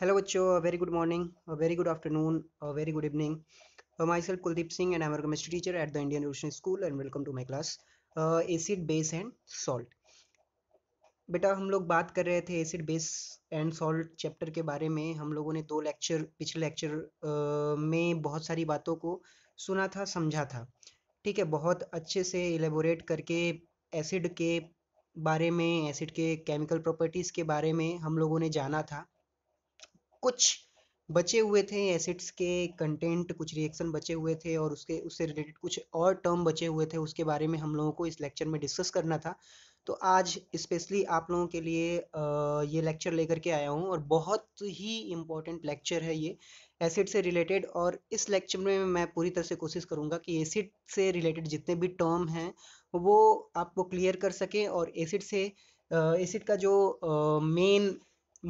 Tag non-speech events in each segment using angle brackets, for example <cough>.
Hello, Bacho. Very good morning, a very good afternoon, a very good evening. Uh, myself Kuldeep Singh and I'm a chemistry teacher at the Indian Ocean School and welcome to my class uh, acid, base and salt. बेटा हम लोग बात कर रहे थे acid base and salt chapter के बारे में हम लोगों ने दो लेक्चर पिछले लेक्चर uh, में बहुत सारी बातों को सुना था समझा था ठीक है बहुत अच्छे से एलेबोरेट करके एसिड के बारे में एसिड के केमिकल प्रॉपर्टीज़ के बारे में हम लोगों ने जाना था कुछ बचे हुए थे एसिड्स के कंटेंट कुछ रिएक्शन बचे हुए थे और उसके उससे रिलेटेड कुछ और टर्म बचे हुए थे उसके बारे में हम लोगों को इस लेक्चर में डिस्कस करना था तो आज स्पेशली आप लोगों के लिए ये लेक्चर लेकर के आया हूँ और बहुत ही इम्पोर्टेंट लेक्चर है ये एसिड से रिलेटेड और इस लेक्चर में मैं पूरी तरह से कोशिश करूँगा कि एसिड से रिलेटेड जितने भी टर्म हैं वो आपको क्लियर कर सकें और एसिड से एसिड का जो मेन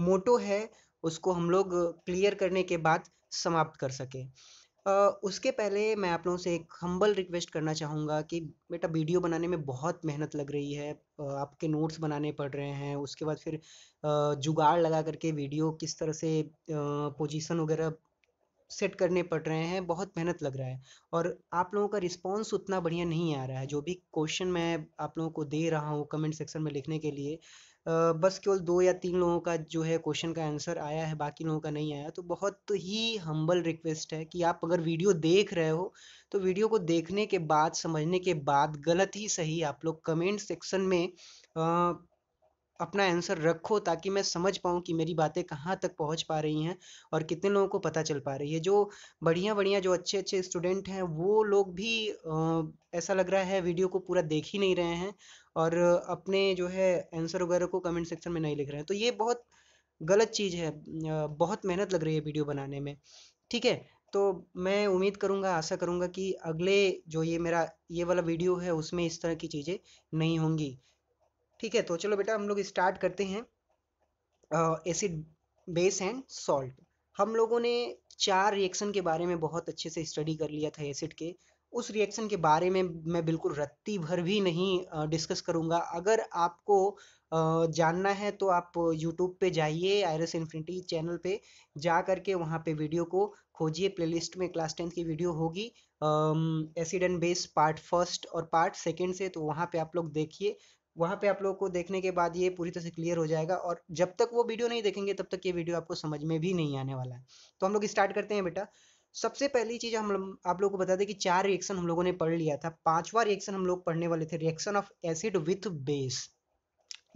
मोटो है उसको हम लोग क्लियर करने के बाद समाप्त कर सकें उसके पहले मैं आप लोगों से एक हम्बल रिक्वेस्ट करना चाहूँगा कि बेटा वीडियो बनाने में बहुत मेहनत लग रही है आपके नोट्स बनाने पड़ रहे हैं उसके बाद फिर जुगाड़ लगा करके वीडियो किस तरह से पोजीशन वगैरह सेट करने पड़ रहे हैं बहुत मेहनत लग रहा है और आप लोगों का रिस्पॉन्स उतना बढ़िया नहीं आ रहा है जो भी क्वेश्चन मैं आप लोगों को दे रहा हूँ कमेंट सेक्शन में लिखने के लिए बस केवल दो या तीन लोगों का जो है क्वेश्चन का आंसर आया है बाकी लोगों का नहीं आया तो बहुत ही हम्बल रिक्वेस्ट है कि आप अगर वीडियो देख रहे हो तो वीडियो को देखने के बाद समझने के बाद गलत ही सही आप लोग कमेंट सेक्शन में अपना आंसर रखो ताकि मैं समझ पाऊँ कि मेरी बातें कहाँ तक पहुँच पा रही हैं और कितने लोगों को पता चल पा रही है जो बढ़िया बढ़िया जो अच्छे अच्छे स्टूडेंट हैं वो लोग भी ऐसा लग रहा है वीडियो को पूरा देख ही नहीं रहे हैं और अपने जो है आंसर वगैरह को कमेंट सेक्शन में नहीं लिख रहे हैं तो ये बहुत गलत चीज़ है बहुत मेहनत लग रही है वीडियो बनाने में ठीक है तो मैं उम्मीद करूंगा आशा करूंगा कि अगले जो ये मेरा ये वाला वीडियो है उसमें इस तरह की चीज़ें नहीं होंगी ठीक है तो चलो बेटा हम लोग स्टार्ट करते हैं एसिड बेस एंड सॉल्ट हम लोगों ने चार रिएक्शन के बारे में बहुत अच्छे से स्टडी कर लिया था एसिड के उस रिएक्शन के बारे में मैं बिल्कुल रत्ती भर भी नहीं डिस्कस करूंगा अगर आपको जानना है तो आप यूट्यूब पे जाइए आयरस इन्फिनिटी चैनल पे जा करके वहाँ पे वीडियो को खोजिए प्लेलिस्ट में क्लास टेंथ की वीडियो होगी acid and base part first और पार्ट सेकेंड से तो वहाँ पे आप लोग देखिए वहाँ पे आप लोगों को देखने के बाद ये पूरी तरह से क्लियर हो जाएगा और जब तक वो वीडियो नहीं देखेंगे तब तक ये वीडियो आपको समझ में भी नहीं आने वाला है तो हम लोग स्टार्ट करते हैं बेटा सबसे पहली चीज़ हम आप लोगों को बता दें कि चार रिएक्शन हम लोगों ने पढ़ लिया था पांचवा रिएक्शन हम लोग पढ़ने वाले थे reaction of acid with base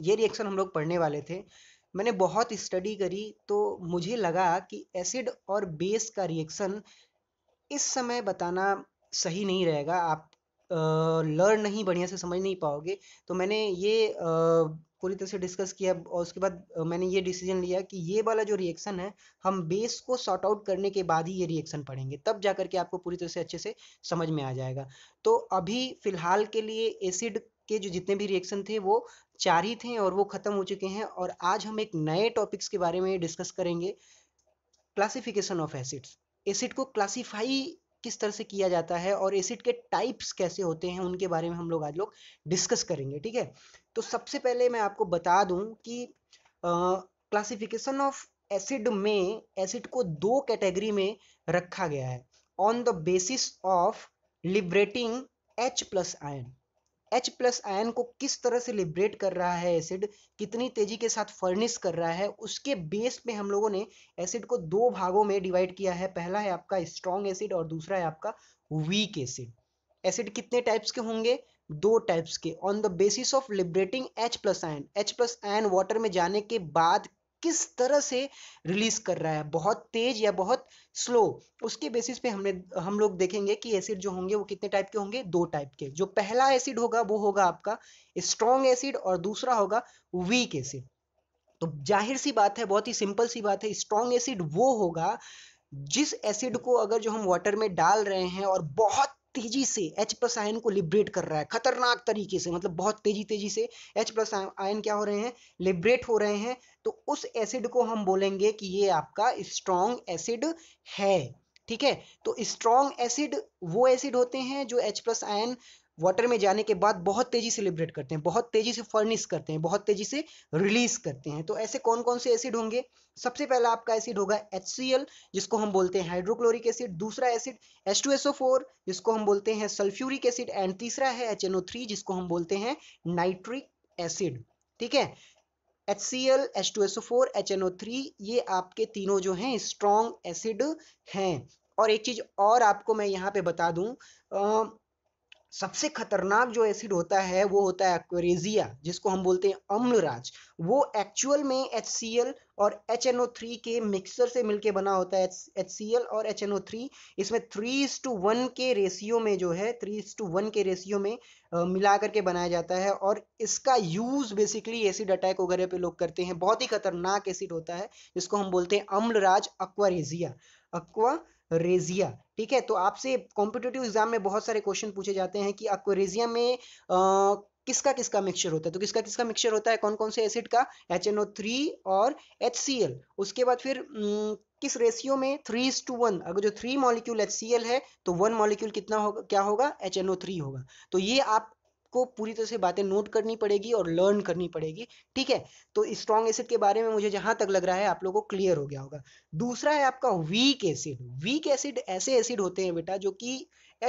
ये रिएक्शन हम लोग पढ़ने वाले थे मैंने बहुत स्टडी करी तो मुझे लगा कि एसिड और बेस का रिएक्शन इस समय बताना सही नहीं रहेगा आप लर्न नहीं बढ़िया से समझ नहीं पाओगे तो मैंने ये पूरी तरह से डिस्कस किया और उसके बाद मैंने ये डिसीजन लिया कि ये वाला जो रिएक्शन है हम बेस को सॉर्ट आउट करने के बाद ही ये रिएक्शन पढ़ेंगे तब जा करके आपको पूरी तरह से अच्छे से समझ में आ जाएगा तो अभी फिलहाल के लिए एसिड के जो जितने भी रिएक्शन थे वो चार ही थे और वो ख़त्म हो चुके हैं और आज हम एक नए टॉपिक्स के बारे में डिस्कस करेंगे क्लासिफिकेशन ऑफ एसिड्स एसिड को क्लासीफाई किस तरह से किया जाता है और एसिड के टाइप्स कैसे होते हैं उनके बारे में हम लोग आज लोग डिस्कस करेंगे ठीक है तो सबसे पहले मैं आपको बता दूं कि क्लासिफिकेशन ऑफ एसिड में एसिड को दो कैटेगरी में रखा गया है on the basis of liberating H plus ion H plus ion को किस तरह से लिब्रेट कर रहा है एसिड कितनी तेजी के साथ फर्निश कर रहा है उसके बेस पे हम लोगों ने एसिड को दो भागों में डिवाइड किया है पहला है आपका स्ट्रॉन्ग एसिड और दूसरा है आपका वीक एसिड एसिड कितने टाइप्स के होंगे दो टाइप्स के on the basis of liberating H plus ion H plus ion water में जाने के बाद किस तरह से रिलीज कर रहा है बहुत तेज या बहुत स्लो उसके बेसिस पे हमने हम लोग देखेंगे कि एसिड जो होंगे वो कितने टाइप के होंगे दो टाइप के जो पहला एसिड होगा वो होगा आपका स्ट्रॉन्ग एसिड और दूसरा होगा वीक एसिड तो जाहिर सी बात है बहुत ही सिंपल सी बात है स्ट्रॉन्ग एसिड वो होगा जिस एसिड को अगर जो हम वाटर में डाल रहे हैं और बहुत तेजी से एच प्लस आयन को लिब्रेट कर रहा है खतरनाक तरीके से मतलब बहुत तेजी तेजी से एच प्लस आयन क्या हो रहे हैं लिब्रेट हो रहे हैं तो उस एसिड को हम बोलेंगे कि ये आपका स्ट्रॉन्ग एसिड है ठीक है तो स्ट्रॉन्ग एसिड वो एसिड होते हैं जो एच प्लस आयन वाटर में जाने के बाद बहुत तेज़ी से लिब्रेट करते हैं बहुत तेज़ी से फर्निश करते हैं बहुत तेज़ी से रिलीज करते हैं तो ऐसे कौन कौन से एसिड होंगे सबसे पहला आपका एसिड होगा एच जिसको हम बोलते हैं हाइड्रोक्लोरिक एसिड दूसरा एसिड एच जिसको हम बोलते हैं सल्फ्यूरिक एसिड एंड तीसरा है एच जिसको हम बोलते हैं नाइट्रिक एसिड ठीक है H C L H two S four H N O three ये आपके तीनों जो हैं स्ट्रॉन्ग एसिड हैं और एक चीज़ और आपको मैं यहाँ पे बता दूँ सबसे खतरनाक जो एसिड होता है वो होता है एक्वेरेजिया जिसको हम बोलते हैं अम्लराज वो एक्चुअल में एच और एच के मिक्सर से मिलके बना होता है एच और एच इसमें थ्री इस टू वन के रेशियो में जो है थ्री इस टू वन के रेशियो में मिला करके बनाया जाता है और इसका यूज़ बेसिकली एसिड अटैक वगैरह पे लोग करते हैं बहुत ही खतरनाक एसिड होता है जिसको हम बोलते हैं अम्लराज अक्वारेजिया अक्वा रेजिया ठीक है तो आपसे कॉम्पिटेटिव एग्जाम में बहुत सारे क्वेश्चन पूछे जाते हैं कि आपको रेजिया में आ, किसका किसका मिक्सचर होता है तो किसका किसका मिक्सचर होता है कौन कौन से एसिड का एच एन ओ थ्री और एच सी एल उसके बाद फिर किस रेशियो में थ्री इज टू वन अगर जो three molecule H C L है तो वन मॉलिक्यूल कितना होगा क्या होगा एच एन ओ थ्री होगा तो ये आप को पूरी तरह से बातें नोट करनी पड़ेगी और लर्न करनी पड़ेगी ठीक है तो स्ट्रॉन्ग एसिड के बारे में मुझे जहां तक लग रहा है आप लोगों को क्लियर हो गया होगा दूसरा है आपका वीक एसिड वीक एसिड ऐसे एसिड होते हैं बेटा जो कि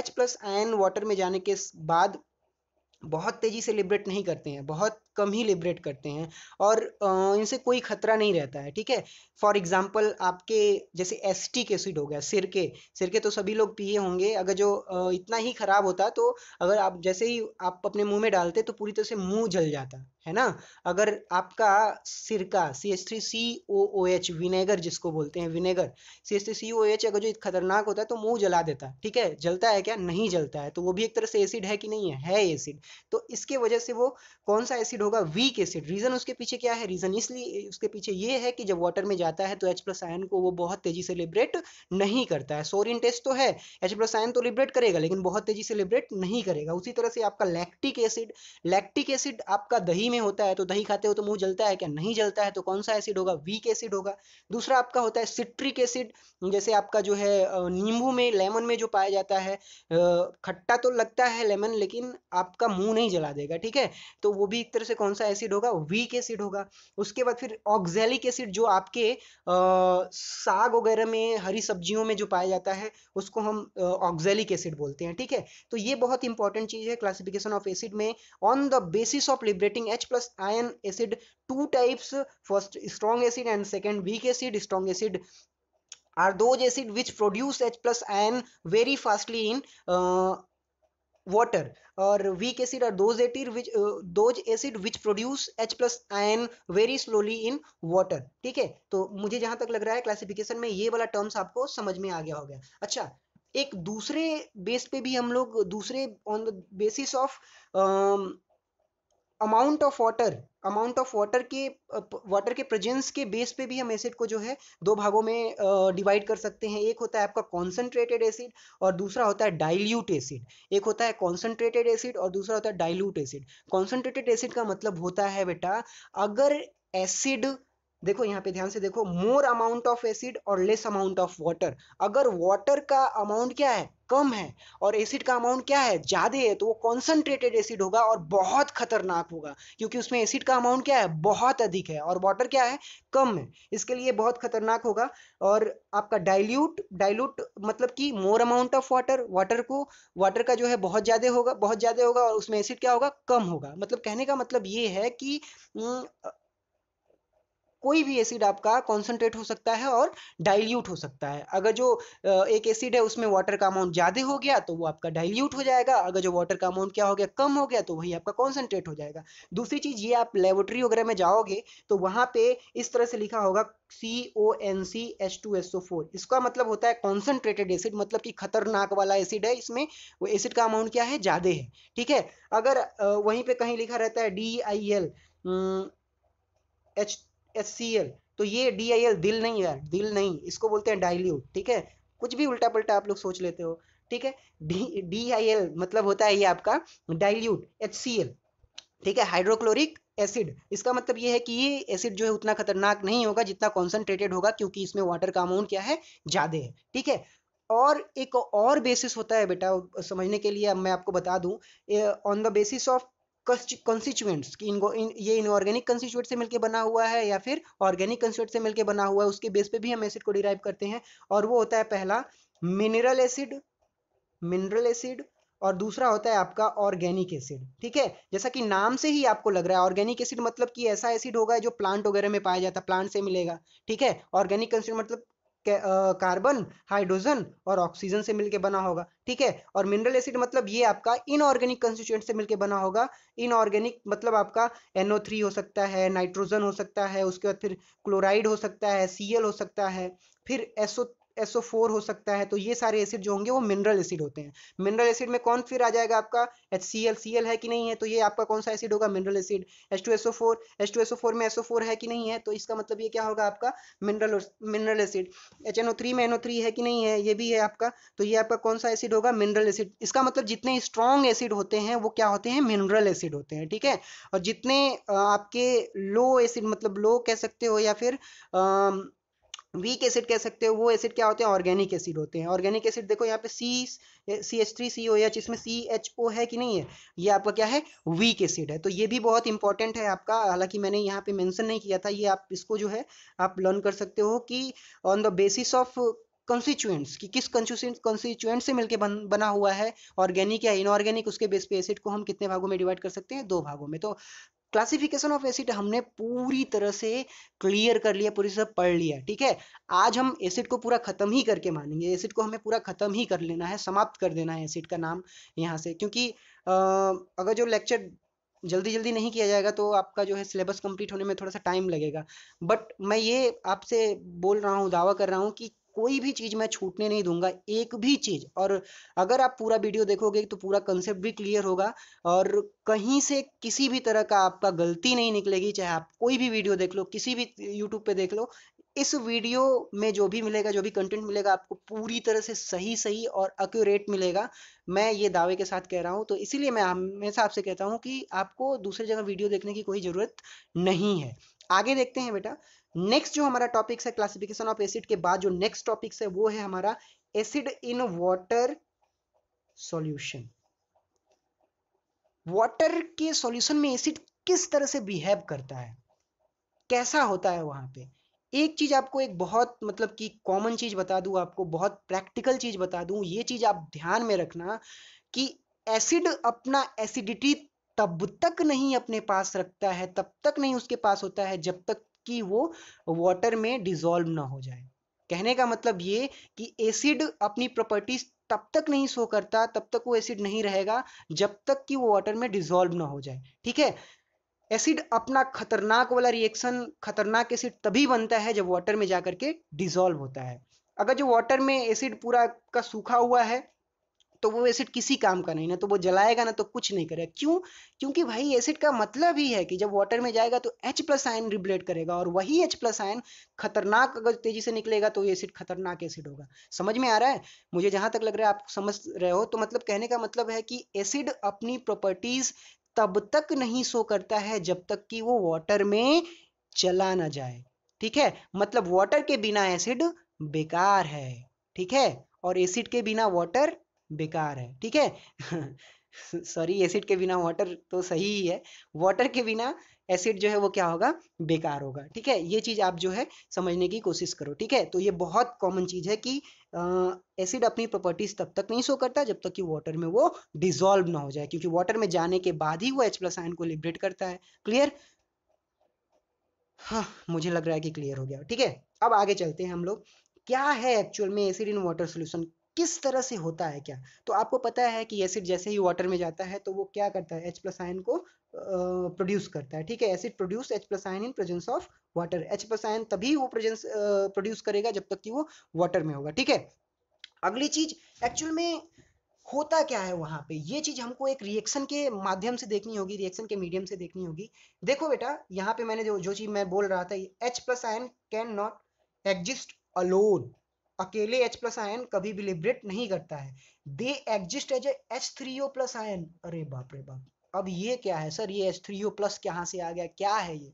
एच प्लस आयन वाटर में जाने के बाद बहुत तेज़ी से लिब्रेट नहीं करते हैं बहुत कम ही लिबरेट करते हैं और इनसे कोई खतरा नहीं रहता है ठीक है फॉर एग्जाम्पल आपके जैसे एसटी टी एसिड हो गया सिर के सिर के तो सभी लोग पिए होंगे अगर जो इतना ही ख़राब होता तो अगर आप जैसे ही आप अपने मुंह में डालते तो पूरी तरह से मुंह जल जाता है ना अगर आपका सिरका C S three C O O H vinegar जिसको बोलते हैं vinegar C S three C O H अगर जो खतरनाक होता है तो मुंह जला देता है ठीक है जलता है क्या नहीं जलता है तो वो भी एक तरह से एसिड है कि नहीं है है एसिड तो इसके वजह से वो कौन सा एसिड होगा वीक एसिड रीजन उसके पीछे क्या है रीजन इसलिए उसके पीछे ये है कि जब वाटर में जाता है तो एच प्लस आयन को वो बहुत तेजी से लिबरेट नहीं करता है सोरिन टेस्ट तो है एच प्लस आयन तो लिबरेट करेगा लेकिन बहुत तेजी से लिबरेट नहीं करेगा उसी तरह से आपका लैक्टिक एसिड लैक्टिक एसिड आपका दही में होता है तो दही खाते हो तो मुंह जलता है क्या नहीं जलता है तो कौन सा एसिड होगा वीक एसिड होगा दूसरा आपका होता है सिट्रिक एसिड जैसे आपका जो है नींबू में लेमन में जो पाया जाता है खट्टा तो लगता है लेमन लेकिन आपका मुंह नहीं जला देगा ठीक है तो वो भी एक तरह से कौन सा एसिड होगा वीक एसिड होगा उसके बाद फिर ऑक्जेलिक एसिड जो आपके साग वगैरह में हरी सब्जियों में जो पाया जाता है उसको हम ऑक्जेलिक एसिड बोलते हैं ठीक है तो ये बहुत इंपॉर्टेंट चीज़ है क्लासिफिकेशन ऑफ एसिड में on the basis of liberating H H plus ion acid two types first strong acid and second weak acid strong acid are those acid which produce h plus ion very fastly in uh, water or weak acid are those acid which uh, those acid which produce H plus ion very slowly in water ठीक है तो मुझे जहां तक लग रहा है classification में ये वाला टर्म्स आपको समझ में आ गया होगा अच्छा एक दूसरे बेस पे भी हम लोग दूसरे on the basis of amount of water amount of water के वाटर के प्रेजेंस के बेस पे भी हम एसिड को जो है दो भागों में डिवाइड कर सकते हैं एक होता है आपका कॉन्सेंट्रेटेड एसिड और दूसरा होता है डाइल्यूट एसिड एक होता है कॉन्सेंट्रेटेड एसिड और दूसरा होता है डाइल्यूट एसिड कॉन्सेंट्रेटेड एसिड का मतलब होता है बेटा अगर एसिड देखो यहाँ पे ध्यान से देखो मोर अमाउंट ऑफ एसिड और less amount of water water वाटर का अमाउंट क्या है कम है और एसिड का अमाउंट क्या है ज़्यादा है तो वो कॉन्सेंट्रेटेड एसिड होगा और बहुत खतरनाक होगा क्योंकि उसमें एसिड का अमाउंट क्या है बहुत अधिक है और वाटर क्या है कम है इसके लिए बहुत खतरनाक होगा और आपका डाइल्यूट डाइल्यूट मतलब कि more amount of water water को वाटर का जो है बहुत ज़्यादा होगा बहुत ज़्यादा होगा और उसमें एसिड क्या होगा कम होगा मतलब कहने का मतलब ये है कि हम्म, कोई भी एसिड आपका कॉन्सेंट्रेट हो सकता है और डाइल्यूट हो सकता है अगर जो एक एसिड है उसमें वाटर का अमाउंट ज़्यादा हो गया तो वो आपका डाइल्यूट हो जाएगा अगर जो वाटर का अमाउंट क्या हो गया कम हो गया तो वही आपका कॉन्सेंट्रेट हो जाएगा दूसरी चीज़ ये आप लेबोरेटरी वगैरह में जाओगे तो वहां पे इस तरह से लिखा होगा C O N C H two S O four इसका मतलब होता है कॉन्सेंट्रेटेड एसिड मतलब कि खतरनाक वाला एसिड है इसमें वो एसिड का अमाउंट क्या है ज़्यादा है ठीक है अगर वहीं पे कहीं लिखा रहता है D I L H S C L तो ये डी आई एल दिल नहीं है दिल नहीं इसको बोलते हैं डायल्यूट ठीक है कुछ भी उल्टा पल्टा आप लोग सोच लेते हो ठीक है डी डी आई एल मतलब होता है ये आपका डायल्यूट एच सी एल ठीक है हाइड्रोक्लोरिक एसिड इसका मतलब ये है कि ये एसिड जो है उतना खतरनाक नहीं होगा जितना कॉन्सेंट्रेटेड होगा क्योंकि इसमें वाटर का अमाउंट क्या है ज़्यादा है ठीक है और एक और बेसिस होता है बेटा समझने के लिए मैं आपको बता दूं on the basis of constituents कि इनको इन ये इनऑर्गेनिक कंस्टिट्यूएंट से मिलके बना हुआ है या फिर ऑर्गेनिक कंस्टिट्यूएंट से मिलके बना हुआ है उसके बेस पे भी हम एसिड को डिराइव करते हैं और वो होता है पहला मिनरल एसिड मिनरल एसिड और दूसरा होता है आपका ऑर्गेनिक एसिड ठीक है जैसा कि नाम से ही आपको लग रहा है ऑर्गेनिक एसिड मतलब कि ऐसा एसिड होगा जो प्लांट वगैरह में पाया जाता है प्लांट से मिलेगा ठीक है ऑर्गेनिक कंस्टिट्यूएंट मतलब कार्बन हाइड्रोजन और ऑक्सीजन से मिलकर बना होगा ठीक है और मिनरल एसिड मतलब ये आपका इनऑर्गेनिक कंस्टिट्यूएंट से मिलकर बना होगा इनऑर्गेनिक मतलब आपका एनओ थ्री हो सकता है नाइट्रोजन हो सकता है उसके बाद फिर क्लोराइड हो सकता है सीएल हो सकता है फिर एसओ एसओ फोर हो सकता है तो ये सारे एसिड जो होंगे वो मिनरल एसिड होते हैं मिनरल एसिड में कौन फिर आ जाएगा आपका H C L L C है कि नहीं है तो ये आपका कौन सा एसिड होगा mineral acid H two S O S O four four H two में एसओ फोर है कि नहीं है तो इसका मतलब ये क्या होगा आपका mineral mineral acid H N O three में एन ओ थ्री है कि नहीं है ये भी है आपका तो ये आपका कौन सा एसिड होगा मिनरल एसिड इसका मतलब जितने स्ट्रॉन्ग एसिड होते हैं वो क्या होते हैं मिनरल एसिड होते हैं ठीक है और जितने आपके लो एसिड मतलब लो कह सकते हो या फिर आ, वीक एसिड कह सकते हो वो एसिड क्या होते हैं ऑर्गेनिक एसिड होते हैं ऑर्गेनिक एसिड देखो यहाँ पे C C H three C O H इसमें सी एच ओ है कि नहीं है ये आपका क्या है वीक एसिड है तो ये भी बहुत इंपॉर्टेंट है आपका हालांकि मैंने यहाँ पे मेंशन नहीं किया था ये आप इसको जो है आप लर्न कर सकते हो कि on the basis of constituents कि किस कंस्टिट्यूएंट से मिलकर बन, बना हुआ है ऑर्गेनिक या इनऑर्गेनिक उसके बेस पे एसिड को हम कितने भागों में डिवाइड कर सकते हैं दो भागों में तो क्लासिफिकेशन ऑफ एसिड हमने पूरी तरह से क्लियर कर लिया पूरी तरह पढ़ लिया ठीक है आज हम एसिड को पूरा खत्म ही करके मानेंगे एसिड को हमें पूरा खत्म ही कर लेना है समाप्त कर देना है एसिड का नाम यहाँ से क्योंकि आ, अगर जो लेक्चर जल्दी जल्दी नहीं किया जाएगा तो आपका जो है सिलेबस कंप्लीट होने में थोड़ा सा टाइम लगेगा बट मैं ये आपसे बोल रहा हूँ दावा कर रहा हूँ कि कोई भी चीज़ मैं छूटने नहीं दूंगा एक भी चीज़ और अगर आप पूरा वीडियो देखोगे तो पूरा कंसेप्ट भी क्लियर होगा और कहीं से किसी भी तरह का आपका गलती नहीं निकलेगी चाहे आप कोई भी वीडियो देख लो किसी भी यूट्यूब पे देख लो इस वीडियो में जो भी मिलेगा जो भी कंटेंट मिलेगा आपको पूरी तरह से सही सही और अक्यूरेट मिलेगा मैं ये दावे के साथ कह रहा हूँ तो इसीलिए मैं हमेशा आपसे कहता हूँ कि आपको दूसरी जगह वीडियो देखने की कोई ज़रूरत नहीं है आगे देखते हैं बेटा नेक्स्ट जो हमारा टॉपिक्स है क्लासिफिकेशन ऑफ एसिड के बाद जो नेक्स्ट टॉपिक्स है वो है हमारा acid in water solution water के सोल्यूशन में एसिड किस तरह से बिहेव करता है कैसा होता है वहां पे एक चीज़ आपको एक बहुत मतलब कि कॉमन चीज़ बता दू आपको बहुत प्रैक्टिकल चीज़ बता दू ये चीज़ आप ध्यान में रखना कि एसिड अपना एसिडिटी तब तक नहीं अपने पास रखता है तब तक नहीं उसके पास होता है जब तक कि वो वाटर में डिजोल्व ना हो जाए कहने का मतलब ये कि एसिड अपनी प्रॉपर्टीज तब तक नहीं शो करता तब तक वो एसिड नहीं रहेगा जब तक कि वो वाटर में डिजोल्व ना हो जाए ठीक है एसिड अपना खतरनाक वाला रिएक्शन खतरनाक एसिड तभी बनता है जब वाटर में जाकर के डिजोल्व होता है अगर जो वाटर में एसिड पूरा का सूखा हुआ है तो वो एसिड किसी काम का नहीं ना तो वो जलाएगा ना तो कुछ नहीं करेगा क्यों क्योंकि भाई एसिड का मतलब ही है कि जब वाटर में जाएगा तो H प्लस आयन रिब्लेट करेगा और वही H प्लस आयन खतरनाक अगर तेजी से निकलेगा तो एसिड खतरनाक एसिड होगा समझ में आ रहा है मुझे जहां तक लग रहा है आप समझ रहे हो तो मतलब कहने का मतलब है कि एसिड अपनी प्रॉपर्टीज तब तक नहीं सो करता है जब तक कि वो वाटर में चला ना जाए ठीक है मतलब वाटर के बिना एसिड बेकार है ठीक है और एसिड के बिना वाटर बेकार है ठीक है सॉरी <laughs> एसिड के बिना वाटर तो सही ही है वाटर के बिना एसिड जो है वो क्या होगा बेकार होगा ठीक है ये चीज़ आप जो है समझने की कोशिश करो ठीक है तो ये बहुत कॉमन चीज़ है कि एसिड अपनी प्रॉपर्टीज तब तक नहीं शो करता जब तक कि वाटर में वो डिजोल्व ना हो जाए क्योंकि वाटर में जाने के बाद ही वो एच प्लस आयन को लिब्रेट करता है क्लियर हाँ मुझे लग रहा है कि क्लियर हो गया ठीक है अब आगे चलते हैं हम लोग क्या है एक्चुअल में एसिड इन वाटर सोल्यूशन किस तरह से होता है क्या तो आपको पता है कि एसिड जैसे ही वाटर में जाता है तो वो क्या करता है एच प्लस आयन को प्रोड्यूस करता है ठीक है acid produce H plus ion in presence of water H plus ion तभी वो प्रेजेंस प्रोड्यूस करेगा जब तक कि वो वाटर में होगा ठीक है अगली चीज एक्चुअल में होता क्या है वहां पे ये चीज हमको एक रिएक्शन के माध्यम से देखनी होगी रिएक्शन के मीडियम से देखनी होगी देखो बेटा यहाँ पे मैंने जो जो चीज मैं बोल रहा था H plus ion can not exist alone अकेले H प्लस आयन कभी भी लिब्रेट नहीं करता है they exist as H three O plus ion अरे बाप रे बाप अब ये क्या है सर ये एच थ्री ओ प्लस कहाँ से आ गया क्या है ये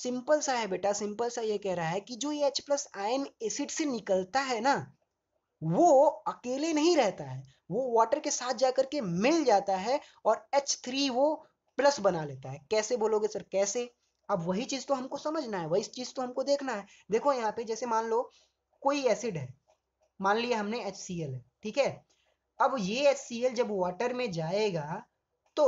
सिंपल सा है बेटा सिंपल सा ये कह रहा है कि जो ये H प्लस आयन एसिड से निकलता है ना वो अकेले नहीं रहता है वो वाटर के साथ जाकर के मिल जाता है और एच थ्री वो प्लस बना लेता है कैसे बोलोगे सर कैसे अब वही चीज तो हमको समझना है वही चीज तो हमको देखना है देखो यहाँ पे जैसे मान लो कोई एसिड है मान लिया हमने एच सी एल है ठीक है अब ये एच सी एल जब वाटर में जाएगा तो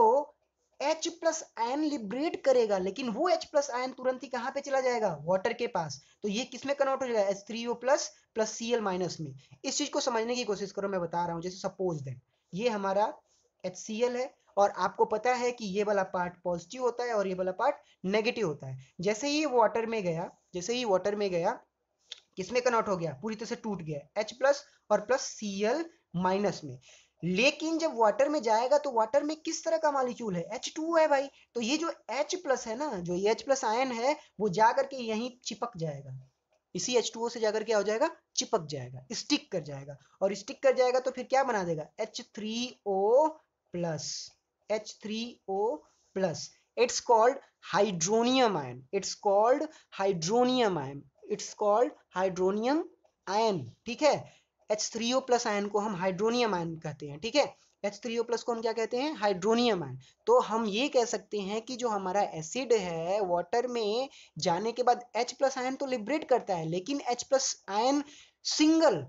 H प्लस आयन लिब्रेट करेगा लेकिन वो H प्लस आयन तुरंत ही कहां पे चला जाएगा वाटर के पास तो ये किसमें कन्वर्ट हो जाएगा H three O plus plus C L minus में इस चीज को समझने की कोशिश करो मैं बता रहा हूँ जैसे सपोज देन ये हमारा एच सी एल है और आपको पता है कि ये वाला पार्ट पॉजिटिव होता है और ये वाला पार्ट नेगेटिव होता है जैसे ही वाटर में गया जैसे ही वाटर में गया किसमें कन्वर्ट हो गया पूरी तरह से टूट गया एच प्लस और प्लस सी एल माइनस में लेकिन जब वाटर में जाएगा तो वाटर में किस तरह का मॉलिक्यूल है एच टू है भाई तो ये जो एच प्लस है ना जो एच प्लस आयन है वो जाकर के यहीं चिपक जाएगा इसी एच टू ओ से जाकर क्या हो जाएगा चिपक जाएगा स्टिक कर जाएगा और स्टिक कर जाएगा तो फिर क्या बना देगा H three O plus H three O plus it's called hydronium ion it's called hydronium ion it's called hydronium ion ठीक है H three O plus ion को हम हाइड्रोनियम आयन कहते हैं ठीक है एच थ्री ओ प्लस को हम क्या कहते हैं हाइड्रोनियम आयन तो हम ये कह सकते हैं कि जो हमारा एसिड है वाटर में जाने के बाद एच प्लस आयन तो लिबरेट करता है लेकिन एच प्लस आयन सिंगल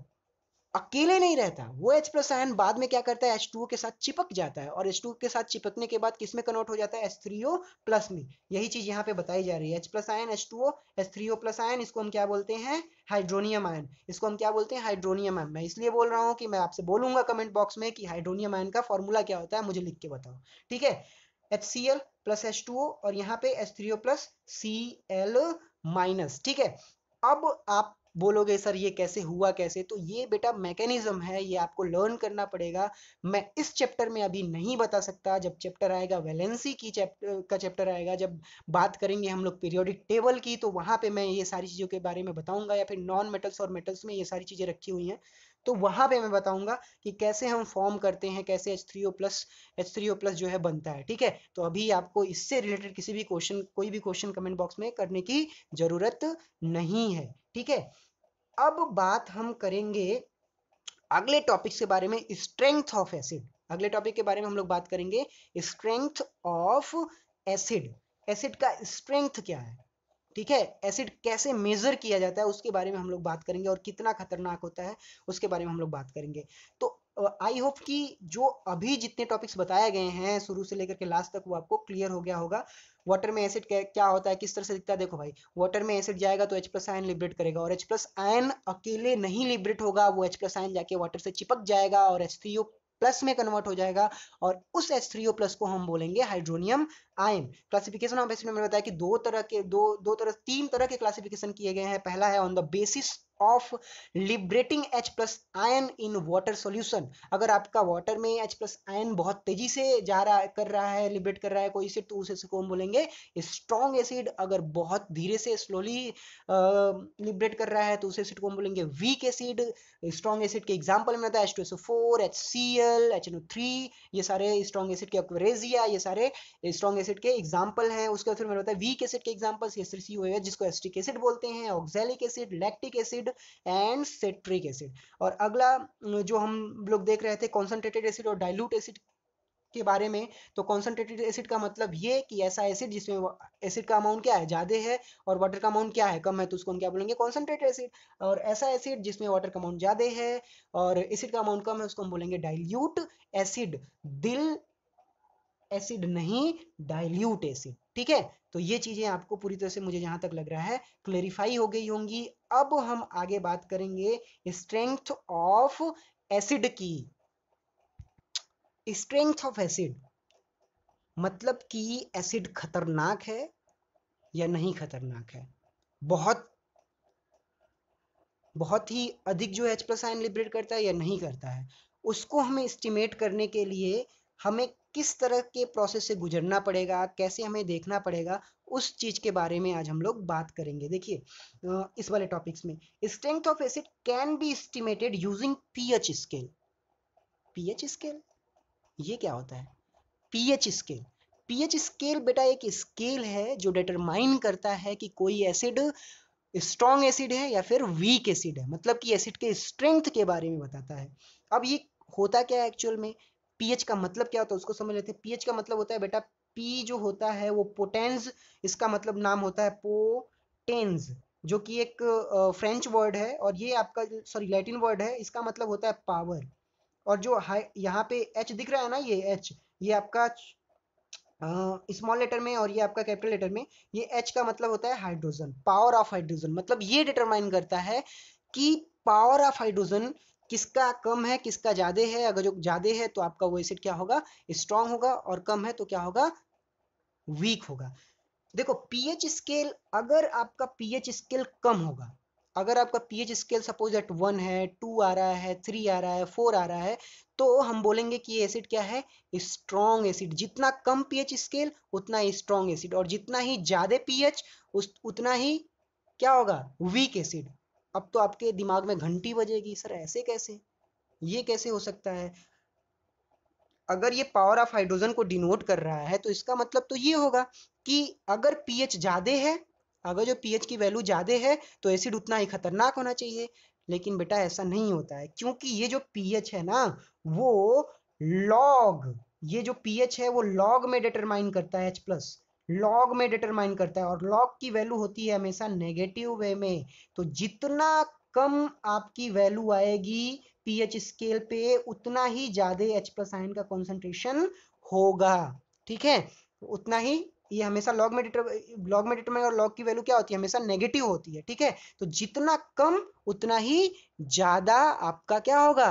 अकेले नहीं रहता वो एच प्लस आयन बाद में क्या करता है एच टू के साथ चिपक जाता है और एच टू के साथ चिपकने के बाद किसमें कन्वर्ट हो जाता है एच थ्री ओ प्लस में यही चीज यहाँ पे बताई जा रही है H plus ion H two O H three O plus ion इसको हम क्या बोलते हैं हाइड्रोनियम आयन इसको हम क्या बोलते हैं हाइड्रोनियम आयन मैं इसलिए बोल रहा हूँ कि मैं आपसे बोलूंगा कमेंट बॉक्स में कि हाइड्रोनियम आयन का फॉर्मूला क्या होता है मुझे लिख के बताओ ठीक है H C L plus H two O और यहाँ पे H three O plus C L minus ठीक है अब आप बोलोगे सर ये कैसे हुआ कैसे तो ये बेटा मैकेनिज्म है ये आपको लर्न करना पड़ेगा मैं इस चैप्टर में अभी नहीं बता सकता जब चैप्टर आएगा वैलेंसी की चैप्टर का चैप्टर आएगा जब बात करेंगे हम लोग पीरियोडिक टेबल की तो वहां पे मैं ये सारी चीज़ों के बारे में बताऊंगा या फिर नॉन मेटल्स और मेटल्स में ये सारी चीज़ें रखी हुई हैं तो वहां पे मैं बताऊंगा कि कैसे हम फॉर्म करते हैं कैसे H three O plus H three O plus जो है बनता है ठीक है तो अभी आपको इससे रिलेटेड किसी भी क्वेश्चन कोई भी क्वेश्चन कमेंट बॉक्स में करने की ज़रूरत नहीं है ठीक है अब बात हम करेंगे अगले टॉपिक के बारे में स्ट्रेंथ ऑफ एसिड अगले टॉपिक के बारे में हम लोग बात करेंगे स्ट्रेंथ ऑफ एसिड एसिड का स्ट्रेंथ क्या है ठीक है एसिड कैसे मेजर किया जाता है उसके बारे में हम लोग बात करेंगे और कितना खतरनाक होता है उसके बारे में हम लोग बात करेंगे तो आई होप कि जो अभी जितने टॉपिक्स बताए गए हैं शुरू से लेकर के लास्ट तक वो आपको क्लियर हो गया होगा वाटर में एसिड क्या होता है किस तरह से दिखता है देखो भाई वाटर में एसिड जाएगा तो एच प्लस आयन लिब्रेट करेगा और एच प्लस आयन अकेले नहीं लिब्रेट होगा वो एच प्लस आयन जाके वाटर से चिपक जाएगा और एच प्लस में कन्वर्ट हो जाएगा और उस एच थ्री ओ प्लस को हम बोलेंगे hydronium ion classification of acid में बताया कि दो तरह के दो दो तरह तीन तरह के क्लासिफिकेशन किए गए हैं पहला है on the basis of liberating H plus ion in water solution अगर आपका वाटर में एच प्लस आयन बहुत तेजी से जा रहा कर रहा है लिबरेट कर रहा है कोई एसिड तो उस एसिड को हम बोलेंगे स्ट्रॉन्ग एसिड अगर बहुत धीरे से स्लोली लिबरेट कर रहा है तो उस एसिड को हम बोलेंगे वीक एसिड स्ट्रॉन्ग एसिड के एग्जाम्पल में आता है H two S four H C L H N O three ये सारे स्ट्रॉन्ग एसिड के अक्वरेजिया ये सारे स्ट्रॉन्ग एसिड के एग्जाम्पल हैं उसके बाद फिर मैंने बताया वीक एसिड के एग्जाम्पल्स एसिड सी जिसको एस्ट्रिक एसिड बोलते हैं oxalic acid lactic acid and citric acid और अगला जो हम लोग देख रहे थे कॉन्सेंट्रेटेड एसिड और डाइल्यूट एसिड के बारे में तो कॉन्सेंट्रेटेड एसिड का मतलब ये कि ऐसा एसिड जिसमें एसिड का अमाउंट क्या है ज़्यादा है और वाटर का अमाउंट क्या है कम है तो उसको हम क्या बोलेंगे कॉन्सेंट्रेटेड एसिड और ऐसा एसिड जिसमें वाटर का अमाउंट ज़्यादा है और एसिड का अमाउंट कम है उसको हम बोलेंगे डाइल्यूट एसिड दिल एसिड नहीं डाइल्यूट एसिड ठीक है तो ये चीज़ें आपको पूरी तरह से मुझे जहां तक लग रहा है क्लेरिफाई हो गई होंगी अब हम आगे बात करेंगे स्ट्रेंथ ऑफ एसिड की स्ट्रेंथ ऑफ एसिड मतलब कि एसिड खतरनाक है या नहीं खतरनाक है बहुत बहुत ही अधिक जो एच प्लस आयन लिबरेट करता है या नहीं करता है उसको हमें एस्टिमेट करने के लिए हमें किस तरह के प्रोसेस से गुजरना पड़ेगा कैसे हमें देखना पड़ेगा उस चीज़ के बारे में आज हम लोग बात करेंगे देखिए इस वाले टॉपिक्स में strength of acid can be estimated using pH scale pH scale ये क्या होता है पीएच स्केल पीएच स्केल बेटा एक स्केल है जो डिटरमाइन करता है कि कोई एसिड स्ट्रॉन्ग एसिड है या फिर वीक एसिड है मतलब कि एसिड के स्ट्रेंथ के बारे में बताता है अब ये होता क्या है एक्चुअल में पीएच का मतलब क्या होता है उसको समझ लेते हैं पीएच का मतलब होता है बेटा पी जो होता है वो पोटेंस इसका मतलब नाम होता है पोटेंस जो कि एक फ्रेंच वर्ड है और ये आपका सॉरी लैटिन वर्ड है इसका मतलब होता है पावर और जो हाई यहाँ पे एच दिख रहा है ना ये एच ये आपका स्मॉल लेटर में और ये आपका कैपिटल लेटर में ये एच का मतलब होता है हाइड्रोजन पावर ऑफ हाइड्रोजन मतलब ये डिटरमाइन करता है कि पावर ऑफ हाइड्रोजन किसका कम है किसका ज़्यादा है अगर जो ज़्यादा है तो आपका वो एसिड क्या होगा स्ट्रांग होगा और कम है तो क्या होगा वीक होगा देखो पीएच स्केल अगर आपका पीएच स्केल कम होगा अगर आपका pH scale suppose at one है टू आ रहा है थ्री आ रहा है फोर आ रहा है तो हम बोलेंगे कि ये एसिड क्या है स्ट्रॉन्ग एसिड जितना कम पीएच स्केल उतना स्ट्रॉन्ग एसिड और जितना ही ज़्यादा पीएच उस उतना ही क्या होगा वीक एसिड अब तो आपके दिमाग में घंटी बजेगी सर ऐसे कैसे ये कैसे हो सकता है अगर ये पावर ऑफ हाइड्रोजन को डिनोट कर रहा है तो इसका मतलब तो ये होगा कि अगर पीएच ज़्यादा है अगर जो पीएच की वैल्यू ज़्यादा है तो एसिड उतना ही खतरनाक होना चाहिए लेकिन बेटा ऐसा नहीं होता है क्योंकि ये जो पीएच है ना वो लॉग ये जो पीएच है वो लॉग में डिटरमाइन करता है एच प्लस लॉग में डिटरमाइन करता है और लॉग की वैल्यू होती है हमेशा नेगेटिव वे में तो जितना कम आपकी वैल्यू आएगी पीएच स्केल पे उतना ही ज्यादा एच प्लस आयन का कॉन्सेंट्रेशन होगा ठीक है उतना ही ये हमेशा लॉग में डिटर लॉग में डिटरमाइन और लॉग की वैल्यू क्या होती है हमेशा नेगेटिव होती है ठीक है तो जितना कम उतना ही ज्यादा आपका क्या होगा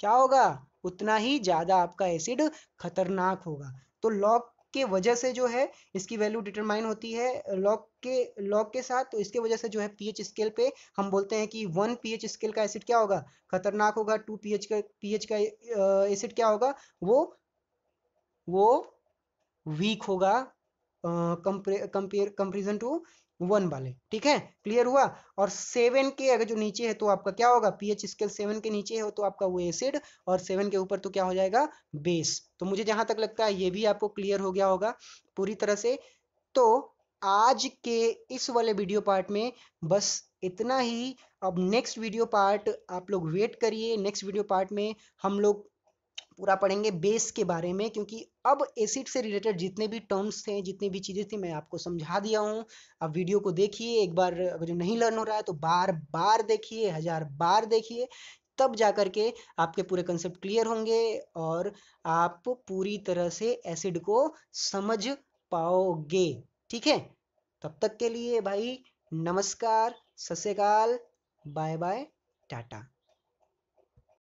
क्या होगा उतना ही ज्यादा आपका एसिड खतरनाक होगा तो लॉग के वजह से जो है इसकी वैल्यू डिटरमाइन होती है लॉग के लॉग के साथ तो इसके वजह से जो है पीएच स्केल पे हम बोलते हैं कि वन पीएच स्केल का एसिड क्या होगा खतरनाक होगा टू पीएच का पीएच का एसिड क्या होगा वो वो वीक होगा compare compare comparison to one वाले ठीक है क्लियर हुआ और सेवन के अगर जो नीचे है तो आपका क्या होगा पीएच स्केल सेवन के नीचे हो तो आपका वो एसिड और सेवन के ऊपर तो क्या हो जाएगा बेस तो मुझे जहां तक लगता है ये भी आपको क्लियर हो गया होगा पूरी तरह से तो आज के इस वाले वीडियो पार्ट में बस इतना ही अब नेक्स्ट वीडियो पार्ट आप लोग वेट करिए नेक्स्ट वीडियो पार्ट में हम लोग पूरा पढ़ेंगे बेस के बारे में क्योंकि अब एसिड से रिलेटेड जितने भी टर्म्स थे जितनी भी चीज़ें थी मैं आपको समझा दिया हूँ आप वीडियो को देखिए एक बार अगर नहीं लर्न हो रहा है तो बार बार देखिए हज़ार बार देखिए तब जा करके के आपके पूरे कंसेप्ट क्लियर होंगे और आप पूरी तरह से एसिड को समझ पाओगे ठीक है तब तक के लिए भाई नमस्कार सत बाय बाय टाटा